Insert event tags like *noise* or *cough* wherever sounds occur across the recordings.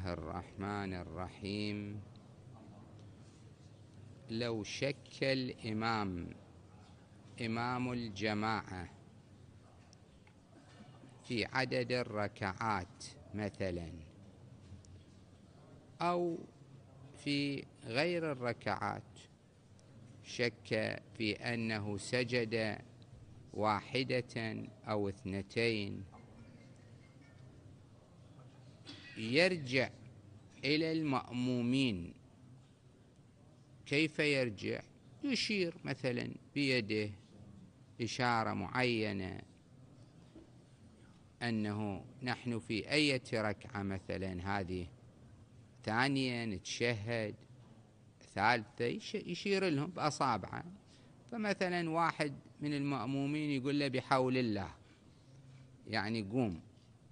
الله الرحمن الرحيم لو شك الإمام إمام الجماعة في عدد الركعات مثلا أو في غير الركعات شك في أنه سجد واحدة أو اثنتين يرجع إلى المأمومين كيف يرجع يشير مثلا بيده إشارة معينة أنه نحن في أية ركعة مثلا هذه ثانيا نتشهد ثالثة يشير لهم بأصابعه فمثلا واحد من المأمومين يقول له بحول الله يعني قوم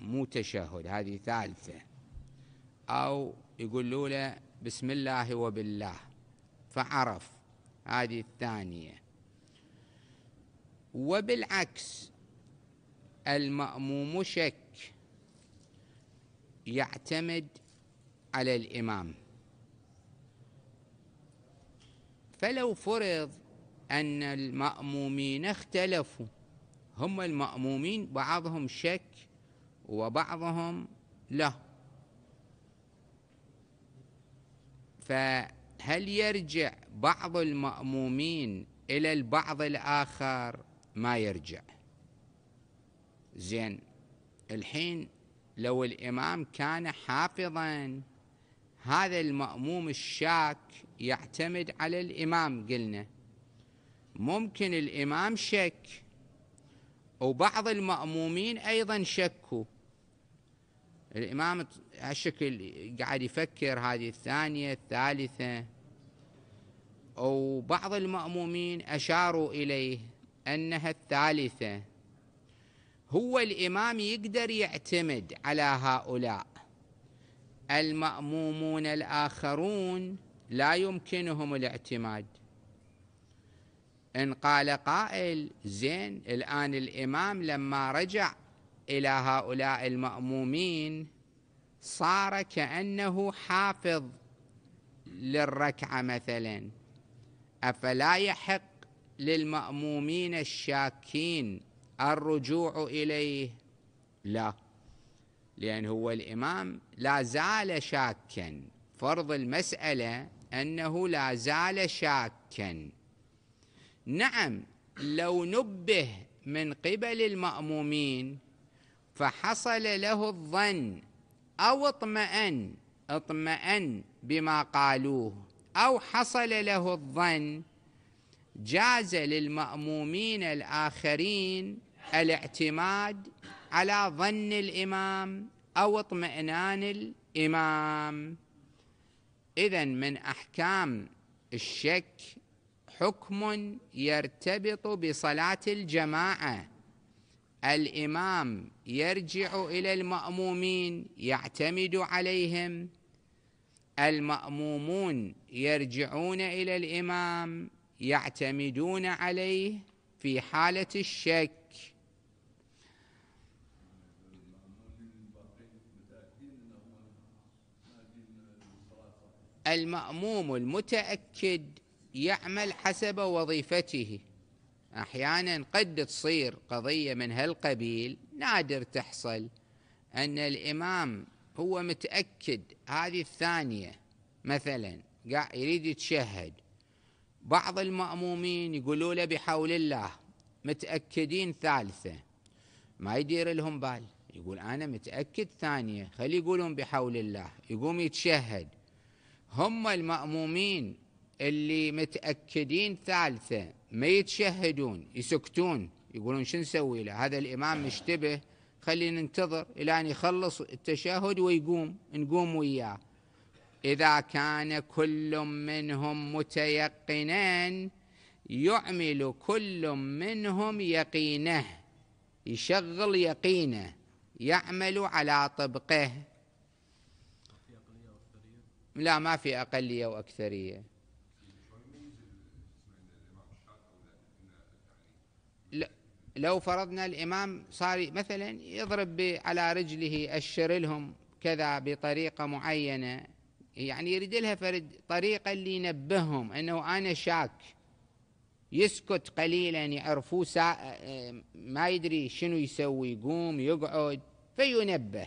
مو تشهد هذه ثالثة أو يقولوا له بسم الله وبالله فعرف هذه الثانية وبالعكس المأموم شك يعتمد على الإمام فلو فرض أن المأمومين اختلفوا هم المأمومين بعضهم شك وبعضهم له فهل يرجع بعض المأمومين إلى البعض الآخر ما يرجع زين الحين لو الإمام كان حافظا هذا المأموم الشاك يعتمد على الإمام قلنا ممكن الإمام شك وبعض المأمومين أيضا شكوا الإمام هالشكل قاعد يفكر هذه الثانية الثالثة وبعض المأمومين أشاروا إليه أنها الثالثة هو الإمام يقدر يعتمد على هؤلاء المأمومون الآخرون لا يمكنهم الاعتماد إن قال قائل زين الآن الإمام لما رجع إلى هؤلاء المأمومين صار كأنه حافظ للركعة مثلا أفلا يحق للمأمومين الشاكين الرجوع إليه لا لأن هو الإمام لا زال شاكا فرض المسألة أنه لا زال شاكا نعم لو نبه من قبل المأمومين فحصل له الظن أو اطمأن اطمأن بما قالوه أو حصل له الظن جاز للمأمومين الآخرين الاعتماد على ظن الإمام أو اطمئنان الإمام إذا من أحكام الشك حكم يرتبط بصلاة الجماعة الإمام يرجع إلى المأمومين يعتمد عليهم المأمومون يرجعون إلى الإمام يعتمدون عليه في حالة الشك المأموم المتأكد يعمل حسب وظيفته أحيانا قد تصير قضية من هالقبيل نادر تحصل أن الإمام هو متأكد هذه الثانية مثلا قاعد يريد يتشهد بعض المأمومين يقولوا له بحول الله متأكدين ثالثة ما يدير لهم بال يقول أنا متأكد ثانية خلي يقولون بحول الله يقوم يتشهد هم المأمومين اللي متأكدين ثالثة ما يتشهدون يسكتون يقولون شو نسوي له هذا الإمام مشتبه خلينا ننتظر إلى أن يخلص التشهد ويقوم نقوم وياه إذا كان كل منهم متيقنا يعمل كل منهم يقينه يشغل يقينه يعمل على طبقه لا ما في أقلية وأكثرية لو فرضنا الإمام صار مثلا يضرب على رجله أشر لهم كذا بطريقة معينة يعني يريد لها فرد طريقة اللي ينبههم أنه أنا شاك يسكت قليلا يعرفوه آه، ما يدري شنو يسوي يقوم يقعد فينبه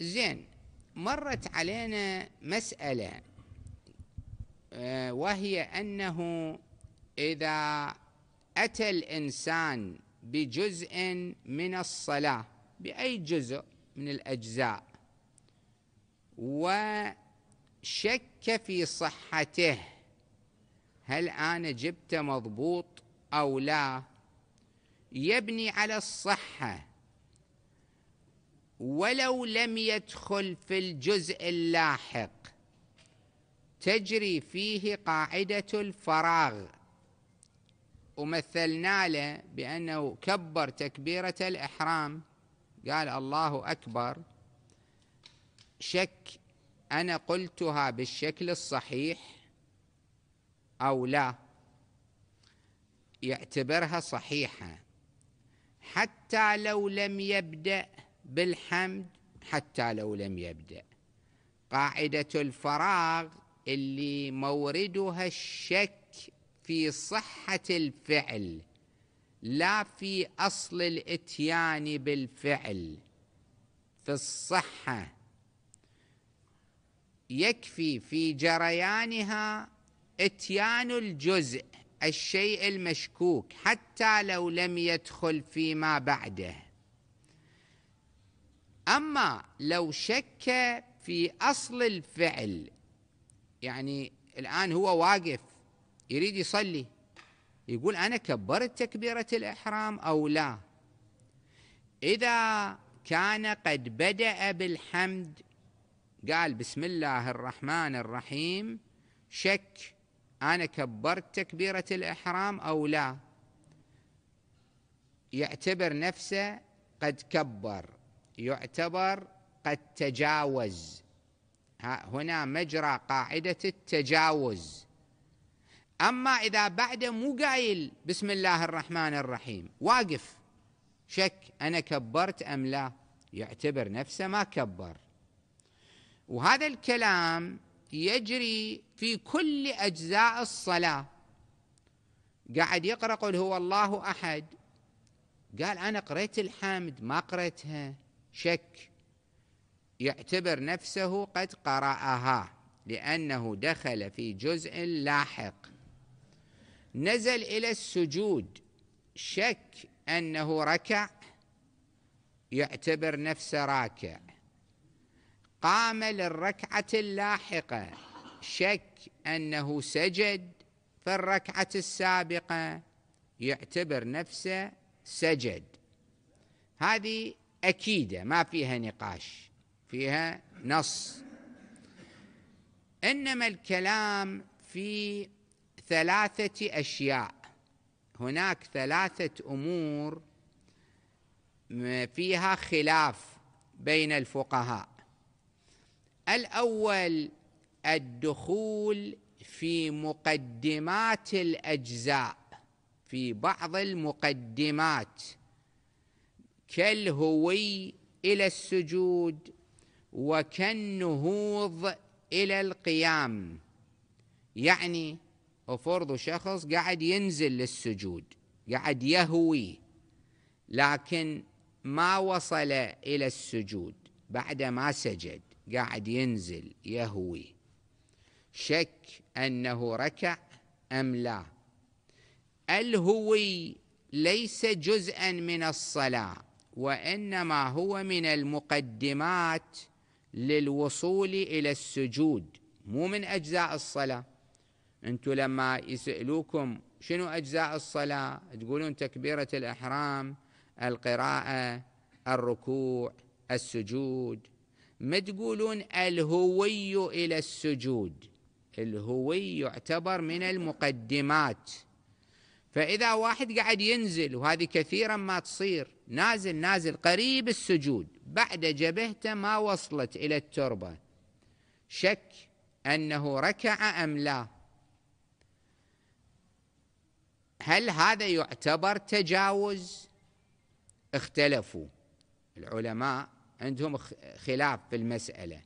زين مرت علينا مسألة آه، وهي أنه إذا أتى الإنسان بجزء من الصلاة بأي جزء من الأجزاء وشك في صحته هل أنا جبت مضبوط أو لا يبني على الصحة ولو لم يدخل في الجزء اللاحق تجري فيه قاعدة الفراغ ومثلنا له بأنه كبر تكبيرة الإحرام قال الله أكبر شك أنا قلتها بالشكل الصحيح أو لا يعتبرها صحيحة حتى لو لم يبدأ بالحمد حتى لو لم يبدأ قاعدة الفراغ اللي موردها الشك في صحه الفعل لا في اصل الاتيان بالفعل في الصحه يكفي في جريانها اتيان الجزء الشيء المشكوك حتى لو لم يدخل فيما بعده اما لو شك في اصل الفعل يعني الان هو واقف يريد يصلي يقول أنا كبرت تكبيرة الإحرام أو لا إذا كان قد بدأ بالحمد قال بسم الله الرحمن الرحيم شك أنا كبرت تكبيرة الإحرام أو لا يعتبر نفسه قد كبر يعتبر قد تجاوز هنا مجرى قاعدة التجاوز أما إذا بعده مو قايل بسم الله الرحمن الرحيم واقف شك أنا كبرت أم لا يعتبر نفسه ما كبر وهذا الكلام يجري في كل أجزاء الصلاة قاعد يقرأ قل هو الله أحد قال أنا قريت الحمد ما قريتها شك يعتبر نفسه قد قرأها لأنه دخل في جزء لاحق نزل إلى السجود شك أنه ركع يعتبر نفسه راكع قام للركعة اللاحقة شك أنه سجد في الركعة السابقة يعتبر نفسه سجد هذه أكيدة ما فيها نقاش فيها نص إنما الكلام في ثلاثة أشياء هناك ثلاثة أمور فيها خلاف بين الفقهاء الأول الدخول في مقدمات الأجزاء في بعض المقدمات كالهوي إلى السجود وكالنهوض إلى القيام يعني افرضوا شخص قاعد ينزل للسجود قاعد يهوي لكن ما وصل الى السجود بعد ما سجد قاعد ينزل يهوي شك انه ركع ام لا الهوي ليس جزءا من الصلاه وانما هو من المقدمات للوصول الى السجود مو من اجزاء الصلاه انتم لما يسألوكم شنو أجزاء الصلاة تقولون تكبيرة الإحرام القراءة الركوع السجود ما تقولون الهوي إلى السجود الهوي يعتبر من المقدمات فإذا واحد قاعد ينزل وهذه كثيرا ما تصير نازل نازل قريب السجود بعد جبهته ما وصلت إلى التربة شك أنه ركع أم لا هل هذا يعتبر تجاوز اختلفوا العلماء عندهم خلاف في المسألة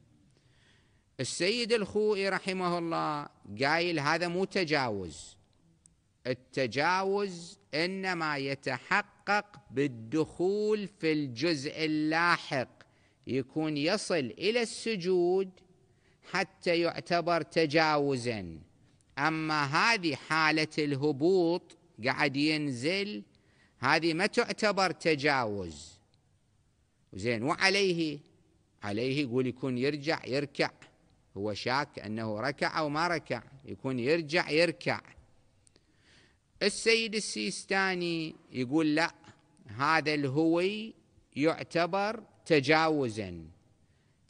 السيد الخوئي رحمه الله قايل هذا مو تجاوز التجاوز إنما يتحقق بالدخول في الجزء اللاحق يكون يصل إلى السجود حتى يعتبر تجاوزا أما هذه حالة الهبوط قاعد ينزل هذه ما تعتبر تجاوز زين وعليه عليه يقول يكون يرجع يركع هو شاك أنه ركع أو ما ركع يكون يرجع يركع السيد السيستاني يقول لا هذا الهوي يعتبر تجاوزا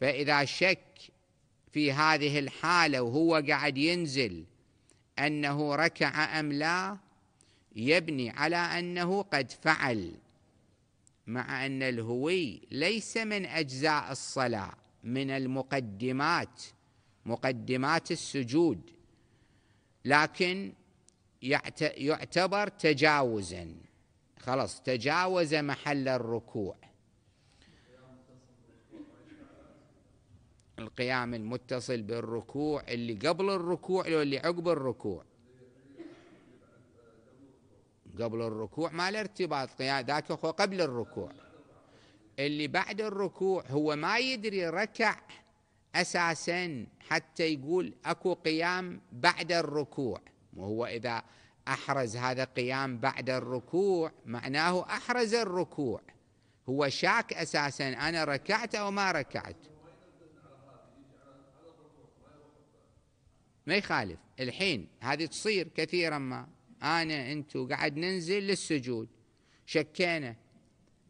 فإذا شك في هذه الحالة وهو قاعد ينزل أنه ركع أم لا يبني على أنه قد فعل مع أن الهوي ليس من أجزاء الصلاة من المقدمات مقدمات السجود لكن يعتبر تجاوزا خلاص تجاوز محل الركوع القيام المتصل بالركوع اللي قبل الركوع واللي عقب الركوع قبل الركوع ما له ارتباط قيام ذاك هو قبل الركوع اللي بعد الركوع هو ما يدري ركع اساسا حتى يقول اكو قيام بعد الركوع وهو اذا احرز هذا قيام بعد الركوع معناه احرز الركوع هو شاك اساسا انا ركعت او ما ركعت ما يخالف الحين هذه تصير كثيرا ما أنا أنت وقعد ننزل للسجود شكينا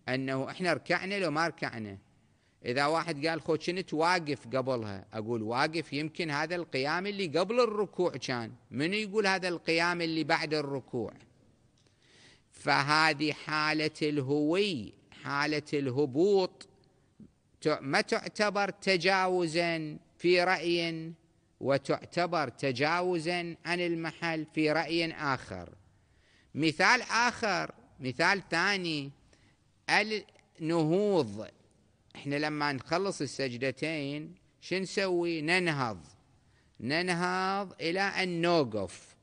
أنه إحنا ركعنا لو ما ركعنا إذا واحد قال خو كنت واقف قبلها أقول واقف يمكن هذا القيام اللي قبل الركوع كان من يقول هذا القيام اللي بعد الركوع فهذه حالة الهوي حالة الهبوط ما تعتبر تجاوزا في رأي وتعتبر تجاوزا عن المحل في راي اخر مثال اخر مثال ثاني النهوض احنا لما نخلص السجدتين شو نسوي ننهض ننهض الى ان نوقف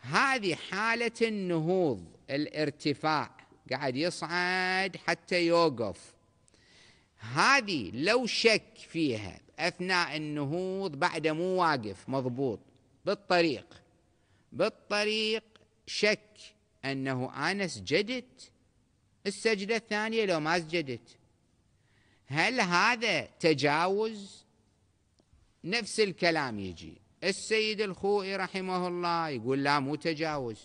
هذه حاله النهوض الارتفاع قاعد يصعد حتى يوقف هذه لو شك فيها أثناء النهوض بعد مو واقف مضبوط بالطريق بالطريق شك أنه أنا سجدت السجدة الثانية لو ما سجدت هل هذا تجاوز نفس الكلام يجي السيد الخوئي رحمه الله يقول لا مو تجاوز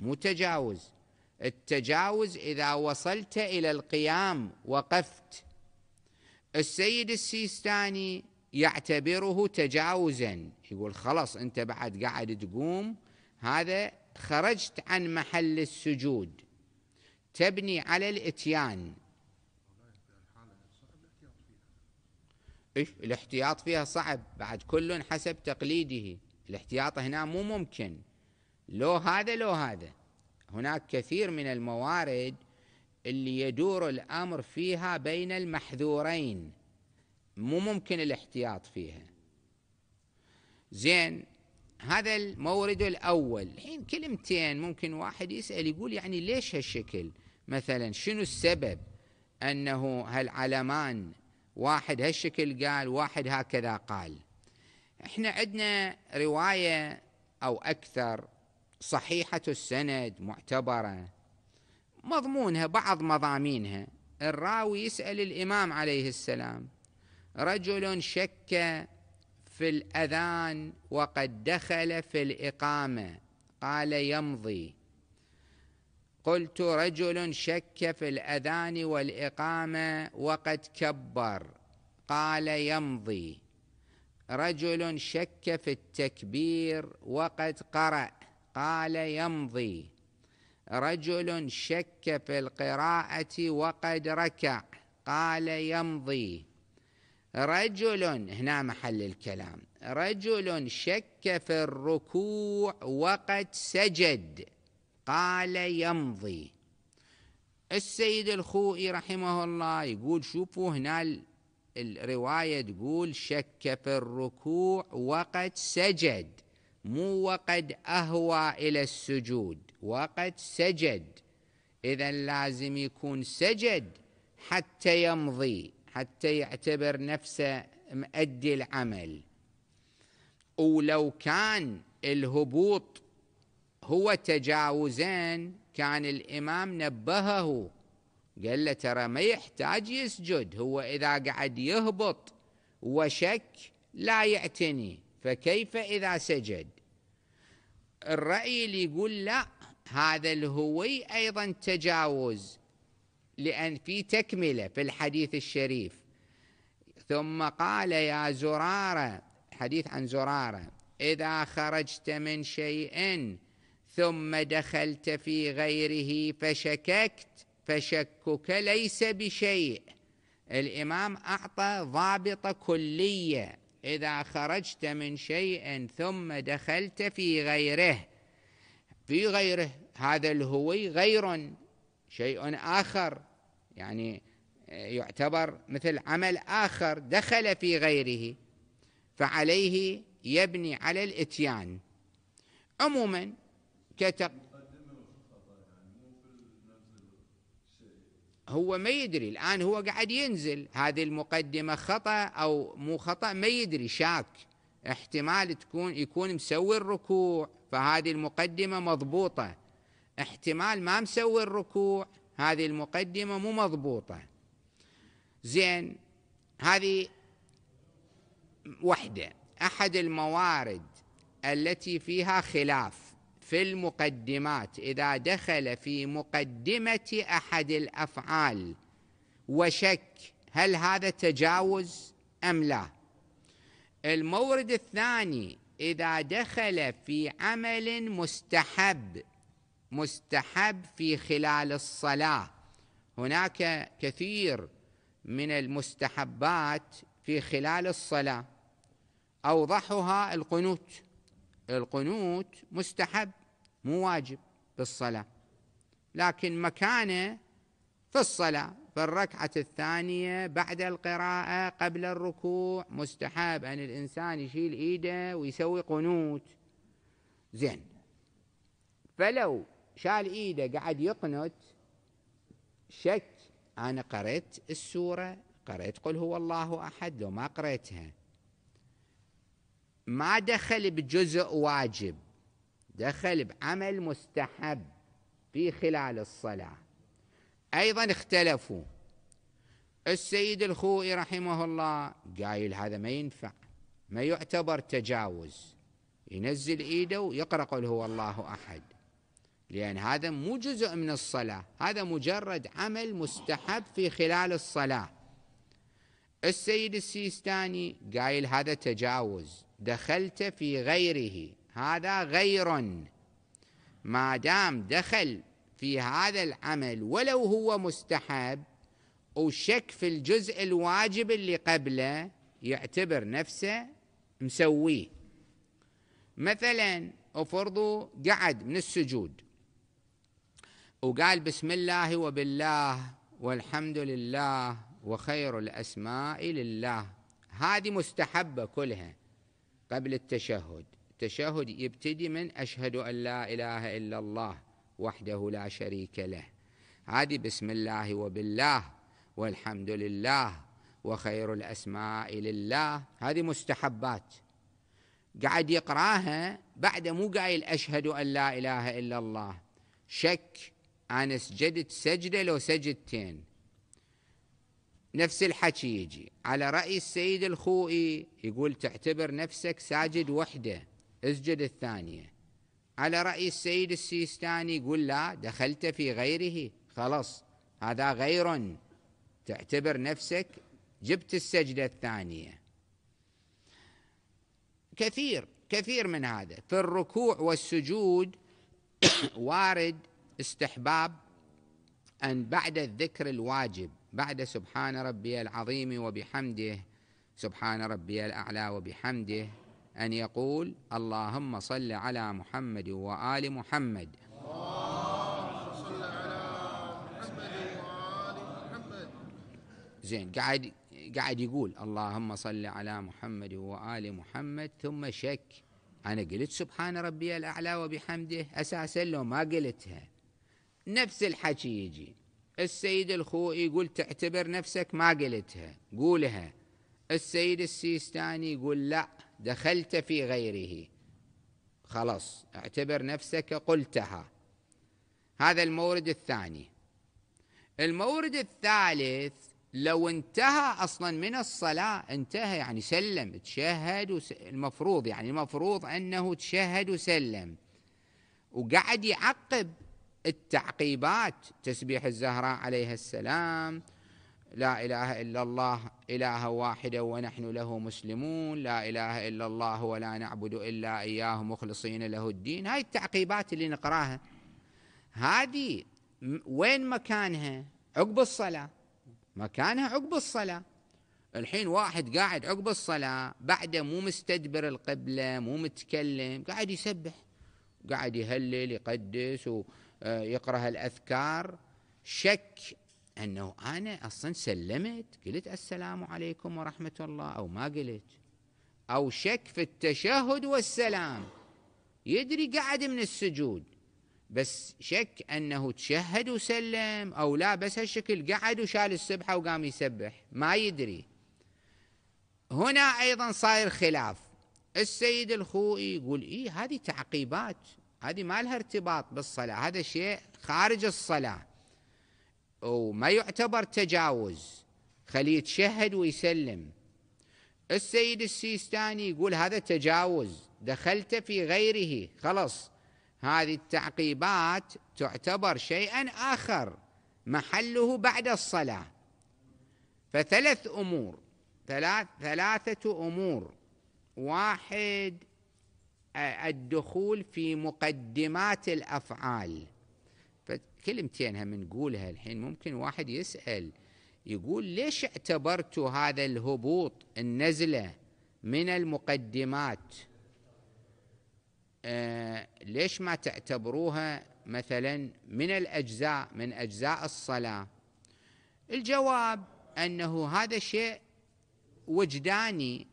مو تجاوز التجاوز إذا وصلت إلى القيام وقفت السيد السيستاني يعتبره تجاوزا يقول خلاص انت بعد قاعد تقوم هذا خرجت عن محل السجود تبني على الاتيان إيه؟ الاحتياط فيها صعب بعد كل حسب تقليده الاحتياط هنا مو ممكن لو هذا لو هذا هناك كثير من الموارد اللي يدور الأمر فيها بين المحذورين مو ممكن الاحتياط فيها زين هذا المورد الأول الحين كلمتين ممكن واحد يسأل يقول يعني ليش هالشكل مثلا شنو السبب أنه هالعلمان واحد هالشكل قال واحد هكذا قال احنا عندنا رواية أو أكثر صحيحة السند معتبرة مضمونها بعض مضامينها الراوي يسأل الإمام عليه السلام رجل شك في الأذان وقد دخل في الإقامة قال يمضي قلت رجل شك في الأذان والإقامة وقد كبر قال يمضي رجل شك في التكبير وقد قرأ قال يمضي رجل شك في القراءة وقد ركع قال يمضي رجل هنا محل الكلام رجل شك في الركوع وقد سجد قال يمضي السيد الخوئي رحمه الله يقول شوفوا هنا الرواية تقول شك في الركوع وقد سجد مو وقد أهوى إلى السجود وقد سجد إذا لازم يكون سجد حتى يمضي حتى يعتبر نفسه مؤدي العمل ولو كان الهبوط هو تجاوزين كان الإمام نبهه قال له ترى ما يحتاج يسجد هو إذا قعد يهبط وشك لا يعتني فكيف إذا سجد الرأي اللي يقول لا هذا الهوي أيضا تجاوز لأن في تكملة في الحديث الشريف ثم قال يا زرارة حديث عن زرارة إذا خرجت من شيء ثم دخلت في غيره فشككت فشكك ليس بشيء الإمام أعطى ضابطة كلية إذا خرجت من شيء ثم دخلت في غيره في غيره هذا الهوي غير شيء آخر يعني يعتبر مثل عمل آخر دخل في غيره فعليه يبني على الاتيان عموما كتق هو ما يدري الآن هو قاعد ينزل هذه المقدمة خطأ أو مو خطأ ما يدري شاك احتمال تكون يكون مسوي الركوع فهذه المقدمة مضبوطة احتمال ما مسوي الركوع هذه المقدمة مو مضبوطة زين هذه وحدة أحد الموارد التي فيها خلاف في المقدمات إذا دخل في مقدمة أحد الأفعال وشك هل هذا تجاوز أم لا المورد الثاني إذا دخل في عمل مستحب مستحب في خلال الصلاة هناك كثير من المستحبات في خلال الصلاة أوضحها القنوت القنوت مستحب مو واجب بالصلاة لكن مكانه في الصلاة في الركعة الثانية بعد القراءة قبل الركوع مستحب أن الإنسان يشيل إيده ويسوي قنوت زين فلو شال إيده قاعد يقنت شك أنا قرأت السورة قرأت قل هو الله أحد لو ما قرأتها ما دخل بجزء واجب دخل بعمل مستحب في خلال الصلاه أيضا اختلفوا السيد الخوئي رحمه الله قايل هذا ما ينفع ما يعتبر تجاوز ينزل ايده ويقرأ قل هو الله أحد لأن هذا مو جزء من الصلاة هذا مجرد عمل مستحب في خلال الصلاة السيد السيستاني قايل هذا تجاوز دخلت في غيره هذا غير ما دام دخل في هذا العمل ولو هو مستحب وشك في الجزء الواجب اللي قبله يعتبر نفسه مسويه مثلا افرضوا قعد من السجود وقال بسم الله وبالله والحمد لله وخير الاسماء لله هذه مستحبه كلها قبل التشهد التشهد يبتدي من اشهد ان لا اله الا الله وحده لا شريك له هذه بسم الله وبالله والحمد لله وخير الأسماء لله هذه مستحبات قاعد يقراها بعد مو قايل أشهد أن لا إله إلا الله شك أنا سجدت سجدة لو سجدتين نفس الحكي يجي على رأي السيد الخوئي يقول تعتبر نفسك ساجد وحده اسجد الثانية على رأي السيد السيستاني يقول لا دخلت في غيره خلاص هذا غير تعتبر نفسك جبت السجدة الثانية كثير كثير من هذا في الركوع والسجود *coughs* وارد استحباب أن بعد الذكر الواجب بعد سبحان ربي العظيم وبحمده سبحان ربي الأعلى وبحمده أن يقول اللهم صل على محمد وآل محمد زين قاعد قاعد يقول اللهم صل على محمد وآل محمد ثم شك أنا قلت سبحان ربي الأعلى وبحمده أساسا لو ما قلتها نفس الحكي يجي السيد الخوئي يقول تعتبر نفسك ما قلتها قولها السيد السيستاني يقول لا دخلت في غيره خلاص اعتبر نفسك قلتها هذا المورد الثاني المورد الثالث لو انتهى اصلا من الصلاه انتهى يعني سلم تشهد وس... المفروض يعني المفروض انه تشهد وسلم وقعد يعقب التعقيبات تسبيح الزهراء عليها السلام لا إله إلا الله إله واحدا ونحن له مسلمون لا إله إلا الله ولا نعبد إلا إياه مخلصين له الدين هاي التعقيبات اللي نقراها هذه وين مكانها عقب الصلاة مكانها عقب الصلاة الحين واحد قاعد عقب الصلاة بعده مو مستدبر القبلة مو متكلم قاعد يسبح قاعد يهلل يقدس ويقرأ آه، الأذكار شك أنه أنا أصلا سلمت قلت السلام عليكم ورحمة الله أو ما قلت أو شك في التشهد والسلام يدري قعد من السجود بس شك أنه تشهد وسلم أو لا بس هالشكل قعد وشال السبحة وقام يسبح ما يدري هنا أيضا صاير خلاف السيد الخوئي يقول إيه هذه تعقيبات هذه ما لها ارتباط بالصلاة هذا شيء خارج الصلاة وما يعتبر تجاوز خليه يتشهد ويسلم السيد السيستاني يقول هذا تجاوز دخلت في غيره خلاص هذه التعقيبات تعتبر شيئا آخر محله بعد الصلاة فثلاث أمور ثلاث ثلاثة أمور واحد الدخول في مقدمات الأفعال كلمتين هم نقولها الحين ممكن واحد يسأل يقول ليش اعتبرت هذا الهبوط النزلة من المقدمات آه ليش ما تعتبروها مثلا من الأجزاء من أجزاء الصلاة الجواب أنه هذا شيء وجداني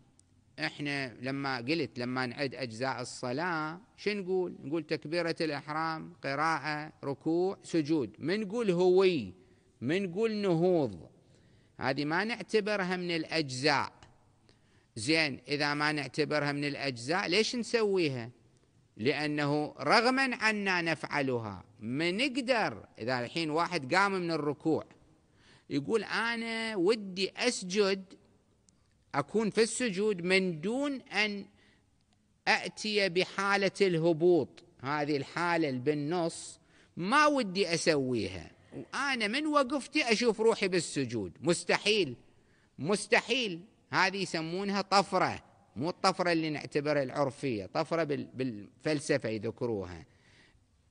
احنا لما قلت لما نعد اجزاء الصلاه شو نقول؟ نقول تكبيره الاحرام، قراءه، ركوع، سجود، ما نقول هوي، ما نقول نهوض. هذه ما نعتبرها من الاجزاء. زين اذا ما نعتبرها من الاجزاء ليش نسويها؟ لانه رغما عنا نفعلها ما نقدر اذا الحين واحد قام من الركوع يقول انا ودي اسجد اكون في السجود من دون ان اتي بحاله الهبوط هذه الحاله بالنص ما ودي اسويها وانا من وقفتي اشوف روحي بالسجود مستحيل مستحيل هذه يسمونها طفره مو الطفره اللي نعتبرها العرفيه طفره بالفلسفه يذكروها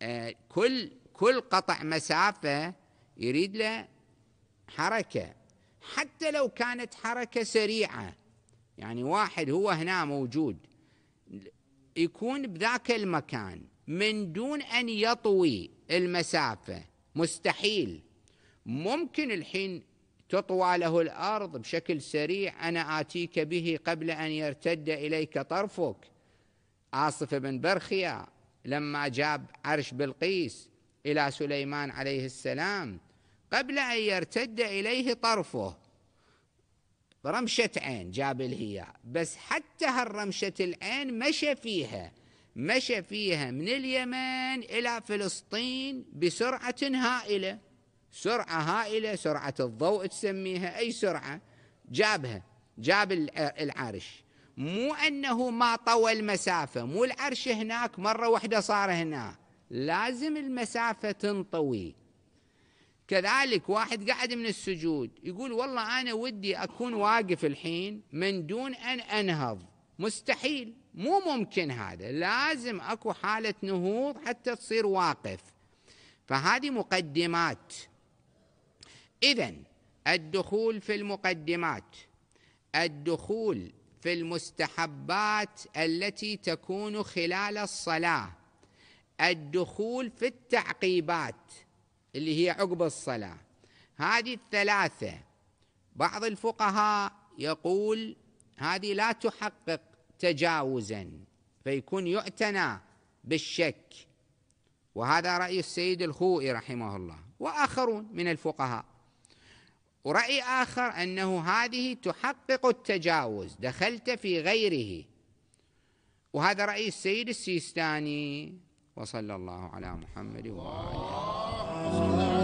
آه كل كل قطع مسافه يريد له حركه حتى لو كانت حركة سريعة يعني واحد هو هنا موجود يكون بذاك المكان من دون أن يطوي المسافة مستحيل ممكن الحين تطوى له الأرض بشكل سريع أنا آتيك به قبل أن يرتد إليك طرفك عاصف بن برخيا لما جاب عرش بلقيس إلى سليمان عليه السلام قبل أن يرتد إليه طرفه رمشة عين جاب الهياء بس حتى هالرمشة العين مشى فيها مشى فيها من اليمن إلى فلسطين بسرعة هائلة سرعة هائلة سرعة الضوء تسميها أي سرعة جابها جاب العرش مو أنه ما طوى المسافة مو العرش هناك مرة واحدة صار هنا لازم المسافة تنطوي كذلك واحد قاعد من السجود يقول والله أنا ودي أكون واقف الحين من دون أن أنهض مستحيل مو ممكن هذا لازم أكو حالة نهوض حتى تصير واقف فهذه مقدمات إذا الدخول في المقدمات الدخول في المستحبات التي تكون خلال الصلاة الدخول في التعقيبات اللي هي عقب الصلاة هذه الثلاثة بعض الفقهاء يقول هذه لا تحقق تجاوزا فيكون يعتنى بالشك وهذا رأي السيد الخوئي رحمه الله وآخرون من الفقهاء ورأي آخر أنه هذه تحقق التجاوز دخلت في غيره وهذا رأي السيد السيستاني وصلى الله على محمد وآله